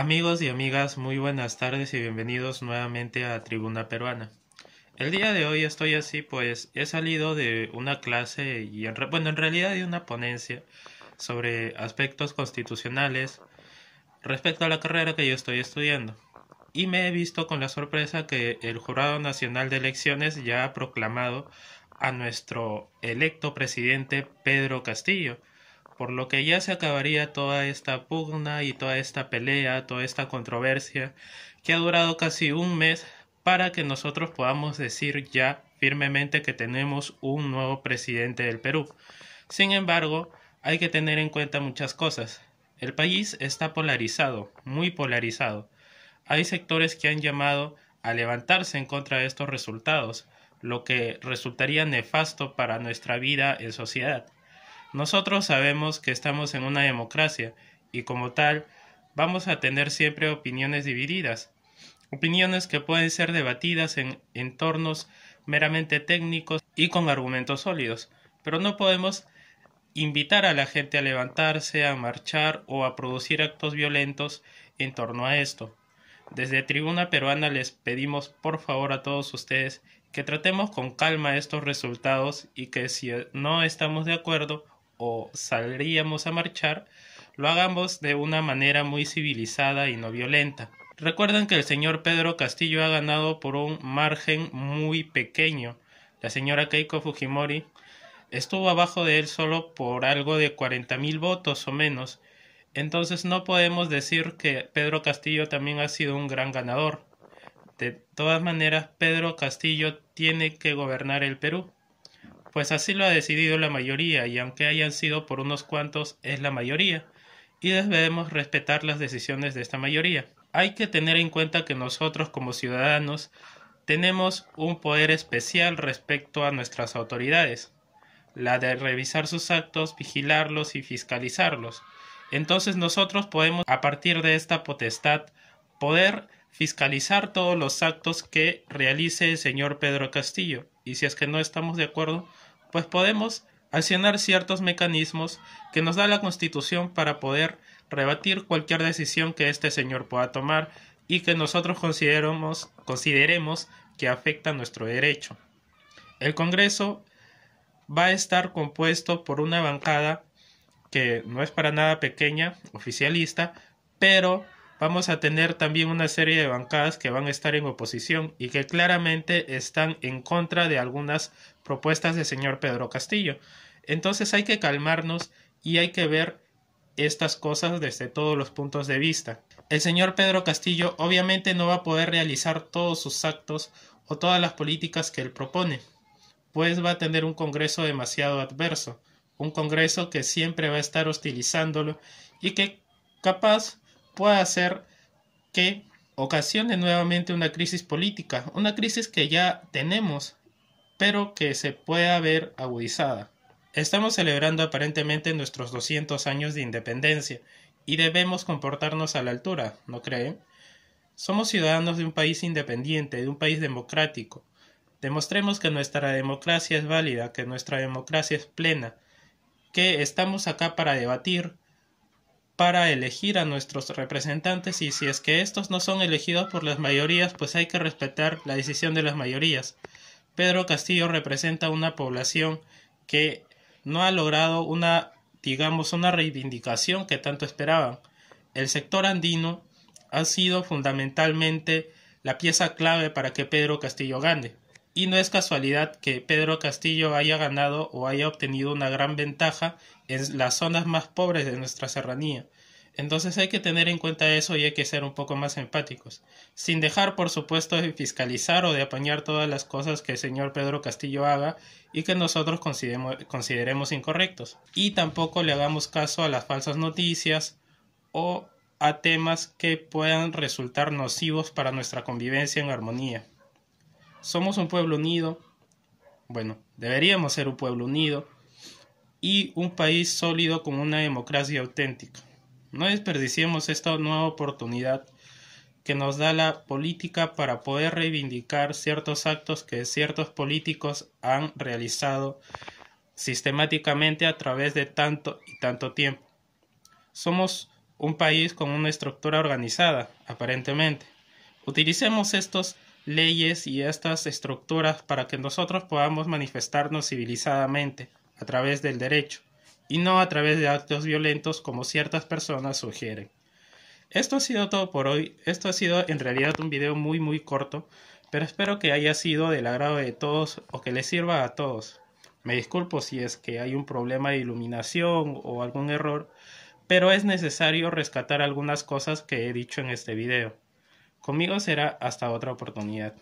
Amigos y amigas, muy buenas tardes y bienvenidos nuevamente a Tribuna Peruana. El día de hoy estoy así pues he salido de una clase y bueno, en realidad de una ponencia sobre aspectos constitucionales respecto a la carrera que yo estoy estudiando. Y me he visto con la sorpresa que el Jurado Nacional de Elecciones ya ha proclamado a nuestro electo presidente Pedro Castillo por lo que ya se acabaría toda esta pugna y toda esta pelea, toda esta controversia que ha durado casi un mes para que nosotros podamos decir ya firmemente que tenemos un nuevo presidente del Perú. Sin embargo, hay que tener en cuenta muchas cosas. El país está polarizado, muy polarizado. Hay sectores que han llamado a levantarse en contra de estos resultados, lo que resultaría nefasto para nuestra vida en sociedad. Nosotros sabemos que estamos en una democracia y como tal vamos a tener siempre opiniones divididas, opiniones que pueden ser debatidas en entornos meramente técnicos y con argumentos sólidos, pero no podemos invitar a la gente a levantarse, a marchar o a producir actos violentos en torno a esto. Desde Tribuna Peruana les pedimos por favor a todos ustedes que tratemos con calma estos resultados y que si no estamos de acuerdo o saldríamos a marchar, lo hagamos de una manera muy civilizada y no violenta. Recuerden que el señor Pedro Castillo ha ganado por un margen muy pequeño. La señora Keiko Fujimori estuvo abajo de él solo por algo de mil votos o menos. Entonces no podemos decir que Pedro Castillo también ha sido un gran ganador. De todas maneras, Pedro Castillo tiene que gobernar el Perú pues así lo ha decidido la mayoría y aunque hayan sido por unos cuantos, es la mayoría y debemos respetar las decisiones de esta mayoría. Hay que tener en cuenta que nosotros como ciudadanos tenemos un poder especial respecto a nuestras autoridades, la de revisar sus actos, vigilarlos y fiscalizarlos. Entonces nosotros podemos, a partir de esta potestad, poder fiscalizar todos los actos que realice el señor Pedro Castillo. Y si es que no estamos de acuerdo, pues podemos accionar ciertos mecanismos que nos da la Constitución para poder rebatir cualquier decisión que este señor pueda tomar y que nosotros consideremos, consideremos que afecta nuestro derecho. El Congreso va a estar compuesto por una bancada que no es para nada pequeña, oficialista, pero vamos a tener también una serie de bancadas que van a estar en oposición y que claramente están en contra de algunas propuestas del señor Pedro Castillo. Entonces hay que calmarnos y hay que ver estas cosas desde todos los puntos de vista. El señor Pedro Castillo obviamente no va a poder realizar todos sus actos o todas las políticas que él propone, pues va a tener un Congreso demasiado adverso, un Congreso que siempre va a estar hostilizándolo y que capaz pueda hacer que ocasione nuevamente una crisis política, una crisis que ya tenemos pero que se pueda ver agudizada. Estamos celebrando aparentemente nuestros 200 años de independencia y debemos comportarnos a la altura, ¿no creen? Somos ciudadanos de un país independiente, de un país democrático. Demostremos que nuestra democracia es válida, que nuestra democracia es plena, que estamos acá para debatir, para elegir a nuestros representantes y si es que estos no son elegidos por las mayorías, pues hay que respetar la decisión de las mayorías. Pedro Castillo representa una población que no ha logrado una, digamos, una reivindicación que tanto esperaban. El sector andino ha sido fundamentalmente la pieza clave para que Pedro Castillo gane. Y no es casualidad que Pedro Castillo haya ganado o haya obtenido una gran ventaja en las zonas más pobres de nuestra serranía. Entonces hay que tener en cuenta eso y hay que ser un poco más empáticos, sin dejar por supuesto de fiscalizar o de apañar todas las cosas que el señor Pedro Castillo haga y que nosotros consideremos incorrectos. Y tampoco le hagamos caso a las falsas noticias o a temas que puedan resultar nocivos para nuestra convivencia en armonía. Somos un pueblo unido, bueno, deberíamos ser un pueblo unido y un país sólido con una democracia auténtica. No desperdiciemos esta nueva oportunidad que nos da la política para poder reivindicar ciertos actos que ciertos políticos han realizado sistemáticamente a través de tanto y tanto tiempo. Somos un país con una estructura organizada, aparentemente. Utilicemos estas leyes y estas estructuras para que nosotros podamos manifestarnos civilizadamente a través del derecho y no a través de actos violentos como ciertas personas sugieren. Esto ha sido todo por hoy, esto ha sido en realidad un video muy muy corto, pero espero que haya sido del agrado de todos o que les sirva a todos. Me disculpo si es que hay un problema de iluminación o algún error, pero es necesario rescatar algunas cosas que he dicho en este video. Conmigo será hasta otra oportunidad.